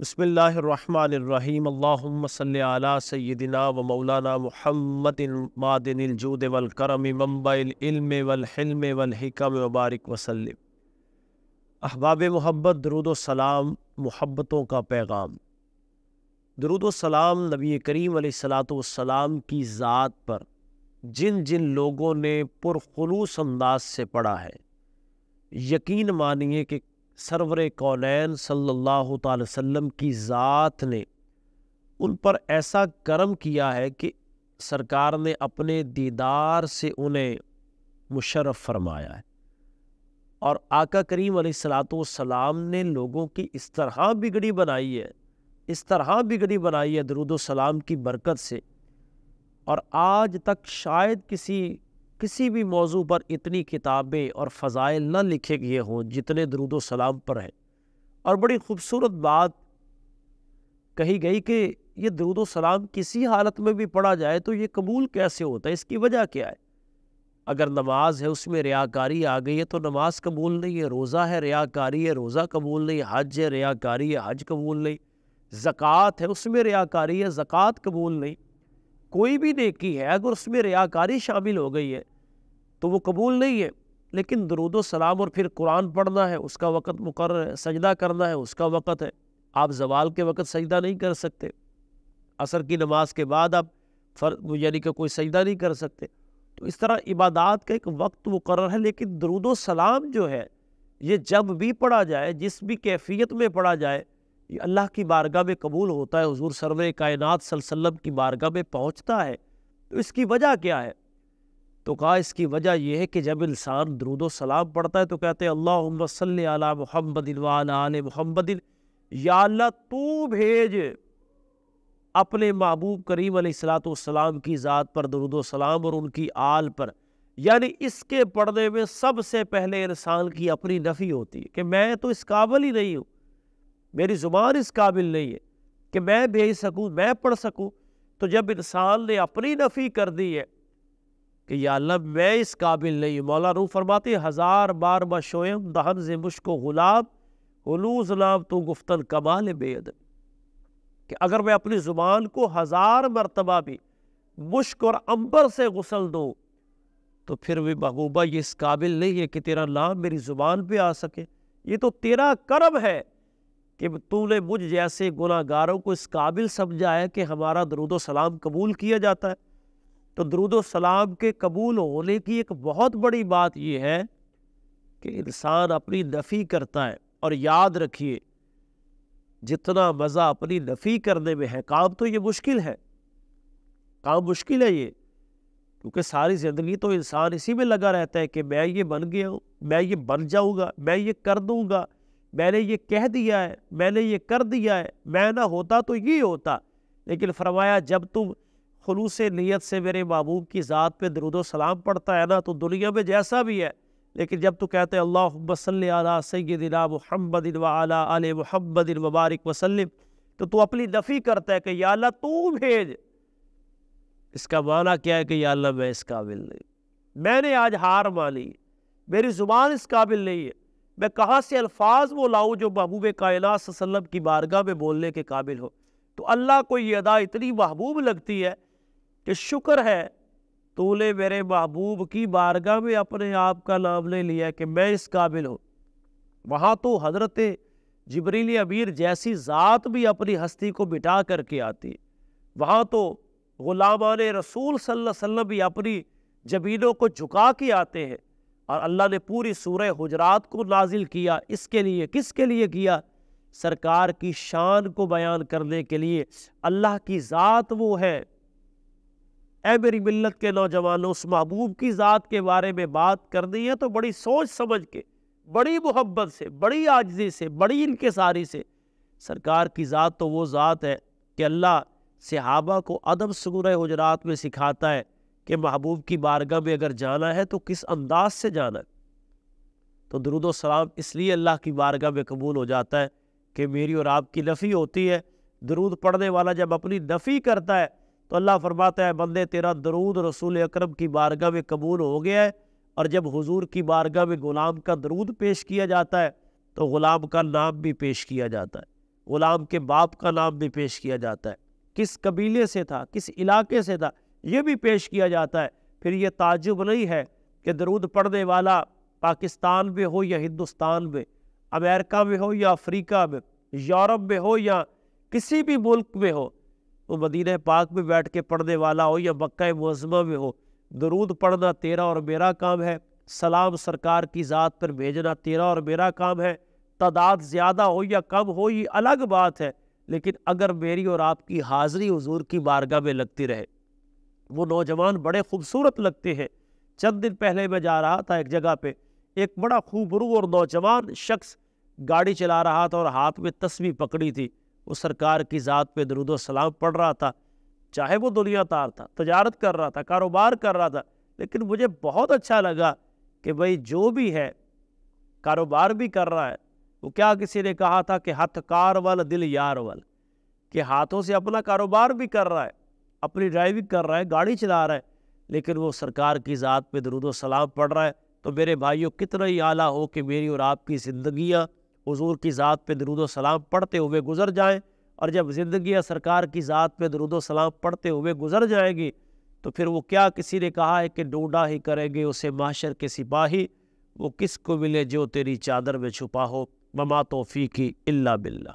बसमीम सदिन व मौलाना महमदिनजूद वलकरम मम्बिलम वलहलम वलहकम वबारक वसलम अहबाब महब्बत सलाम महब्बतों का पैगाम सलाम नबी करीम सलाम की ज़ात पर जिन जिन लोगों ने पुरखलूस अंदाज से पढ़ा है यकीन मानिए कि सरवर कौनैन सल्लल्लाहु अलैहि वसल्लम की ज़ात ने उन पर ऐसा करम किया है कि सरकार ने अपने दीदार से उन्हें मुशर्रफ फरमाया है और आका करीम सलाम ने लोगों की इस तरह बिगड़ी बनाई है इस तरह बिगड़ी बनाई है दरुद सलाम की बरकत से और आज तक शायद किसी किसी भी मौजू पर इतनी किताबें और फ़ज़ाइल न लिखे गए हों जितने दरुद सलाम पर हैं और बड़ी खूबसूरत बात कही गई कि ये दरुद सलाम किसी हालत में भी पढ़ा जाए तो ये कबूल कैसे होता है इसकी वजह क्या है अगर नमाज है उसमें रियाकारी आ गई है तो नमाज कबूल नहीं है रोज़ा है रियाकारी है रोज़ा कबूल नहीं हज है रियाकारी है हज कबूल नहीं ज़क़़त है उसमें रियाकारी है ज़क़़त कबूल नहीं कोई भी नेकी है अगर उसमें रियाकारी शामिल हो गई है तो वो कबूल नहीं है लेकिन दरुद सलाम और फिर कुरान पढ़ना है उसका वक़्त मुकर सजदा करना है उसका वक़्त है आप जवाल के वक़्त सजदा नहीं कर सकते असर की नमाज के बाद आप फर यानी कि कोई सजदा नहीं कर सकते तो इस तरह इबादत का एक वक्त मुकर है लेकिन दरुद सलाम जो है ये जब भी पढ़ा जाए जिस भी कैफियत में पढ़ा जाए ये अल्लाह की बारगाह में कबूल होता है हजूर सरव कायनात सल्लम की बारगाह में पहुँचता है तो इसकी वजह क्या है तो कहा इसकी वजह यह है कि जब इंसान दरुद सलाम पढ़ता है तो कहते हैं अल्लाह वसल अला मोहम्मदिन वाल मोहम्मदिन या अल्लाह तू भेज अपने महबूब करीम सलाम की ज़ात पर दरुद सलाम और उनकी आल पर यानी इसके पढ़ने में सबसे पहले इंसान की अपनी नफ़ी होती है कि मैं तो इस काबल ही नहीं हूँ मेरी ज़ुबान इस काबिल नहीं है कि मैं भेज सकूँ मैं पढ़ सकूँ तो जब इंसान ने अपनी नफ़ी कर दी है कि या मैं इस काबिल नहीं हूँ मौला रू फरमाते हज़ार बार बशोयम दहन से मुश्को गुलाब हलू गुलाब तो गुफ्तन कमाल बेद कि अगर मैं अपनी ज़ुबान को हज़ार मरतबा भी मुश्क और अंबर से गुसल दूँ तो फिर भी महबूबा ये इस काबिल नहीं है कि तेरा नाम मेरी ज़ुबान पर आ सके ये तो तेरा कर्म है कि तूने मुझ जैसे गुनागारों को इस काबिल समझा है कि हमारा दरुद सलाम कबूल किया जाता है तो दरुद सलाम के कबूल होने की एक बहुत बड़ी बात यह है कि इंसान अपनी नफ़ी करता है और याद रखिए जितना मज़ा अपनी नफ़ी करने में है काम तो ये मुश्किल है काम मुश्किल है ये क्योंकि सारी ज़िंदगी तो इंसान इसी में लगा रहता है कि मैं ये बन गया हूँ मैं ये बन जाऊँगा मैं ये कर दूँगा मैंने ये कह दिया है मैंने ये कर दिया है मैं ना होता तो ये होता लेकिन फरमाया जब तुम खलूस नीयत से मेरे महबूब की ज़ात पे दरुद सलाम पढ़ता है ना तो दुनिया में जैसा भी है लेकिन जब तू कहते अल्लाह सल सैदिना महमद आल महमदिन मुबारक वसलम तो तू अपनी नफ़ी करता है कि अल्लाह तू भेज इसका माना क्या है कि या अल्लाह मैं इस काबिल नहीं मैंने आज हार मानी मेरी ज़ुबान इस काबिल नहीं है मैं कहाँ से अल्फाज वो लाऊँ जो महबूब कायनात की बारगाह में बोलने के काबिल हो तो अल्लाह को ये अदा इतनी महबूब लगती है कि शुक्र है तूने मेरे महबूब की बारगाह में अपने आप का नाम ले लिया कि मैं इस काबिल हूँ वहाँ तो हजरत जबरील अमीर जैसी ज़ात भी अपनी हस्ती को बिटा करके आती वहाँ तो ग़ुलाम रसूल सल्लल्लाहु अलैहि वसल्लम भी अपनी जबीनों को झुका के आते हैं और अल्लाह ने पूरी सूर्य हजरात को नाजिल किया इसके लिए किसके लिए किया सरकार की शान को बयान करने के लिए अल्लाह की ज़ात वो है ए मेरी मिल्लत के नौजवानों उस महबूब की ज़ात के बारे में बात करनी है तो बड़ी सोच समझ के बड़ी मोहब्बत से बड़ी आजजी से बड़ी सारी से सरकार की ज़ात तो वो ज़ात है कि अल्लाह सहाबा को अदब सूर हजरात में सिखाता है कि महबूब की बारगाह में अगर जाना है तो किस अंदाज से जाना है तो दरुद सलाम इसलिए अल्लाह की बारगाह में कबूल हो जाता है कि मेरी और आपकी नफ़ी होती है दरूद पढ़ने वाला जब अपनी नफ़ी करता है तो अल्लाह फरमाता है बंदे तेरा दरूद रसूल अक्रम की बारगाह में कबूल हो गया है और जब हुजूर की बारगाह में ग़ुलाम का दरूद पेश किया जाता है तो ग़ुलाम का नाम भी पेश किया जाता है ग़ुलाम के बाप का नाम भी पेश किया जाता है किस कबीले से था किस इलाके से था ये भी पेश किया जाता है फिर ये ताजुब नहीं है कि दरूद पढ़ने वाला पाकिस्तान में हो या हिंदुस्तान में अमेरिका में हो या अफ्रीका में यूरोप में हो या किसी भी मुल्क में हो वो मदीन पाक में बैठ के पढ़ने वाला हो या मक्का मज़मा में हो दरूद पढ़ना तेरा और मेरा काम है सलाम सरकार की ज़ात पर भेजना तेरा और मेरा काम है तादाद ज़्यादा हो या कम हो ये अलग बात है लेकिन अगर मेरी और आपकी हाज़िरी हजूर की बारगाह में लगती रहे वो नौजवान बड़े खूबसूरत लगते हैं चंद दिन पहले मैं जा रहा था एक जगह पे एक बड़ा खूबरू और नौजवान शख्स गाड़ी चला रहा था और हाथ में तस्वीर पकड़ी थी वो सरकार की ज़ात पे दरुदो सलाम पढ़ रहा था चाहे वो दुनिया तार था तजारत कर रहा था कारोबार कर रहा था लेकिन मुझे बहुत अच्छा लगा कि भाई जो भी है कारोबार भी कर रहा है वो क्या किसी ने कहा था कि हथकार वाल दिल यार वाल कि हाथों से अपना कारोबार भी कर रहा है अपनी ड्राइविंग कर रहा है गाड़ी चला रहा है लेकिन वो सरकार की ज़ात पे दरुद सलाम पढ़ रहा है तो मेरे भाइयों कितना ही आला हो कि मेरी और आपकी ज़िंदियाँ हजूर की ज़ात पे दरुद सलाम पढ़ते हुए गुजर जाएँ और जब ज़िंदियाँ सरकार की ज़ात पे दरुद सलाम पढ़ते हुए गुजर जाएंगी तो फिर वो क्या किसी ने कहा है कि डोडा ही करेंगे उसे माशर के सिपाही वो किस को मिले जो तेरी चादर में छुपा हो ममा तोफ़ी की अल्ला बिल्ला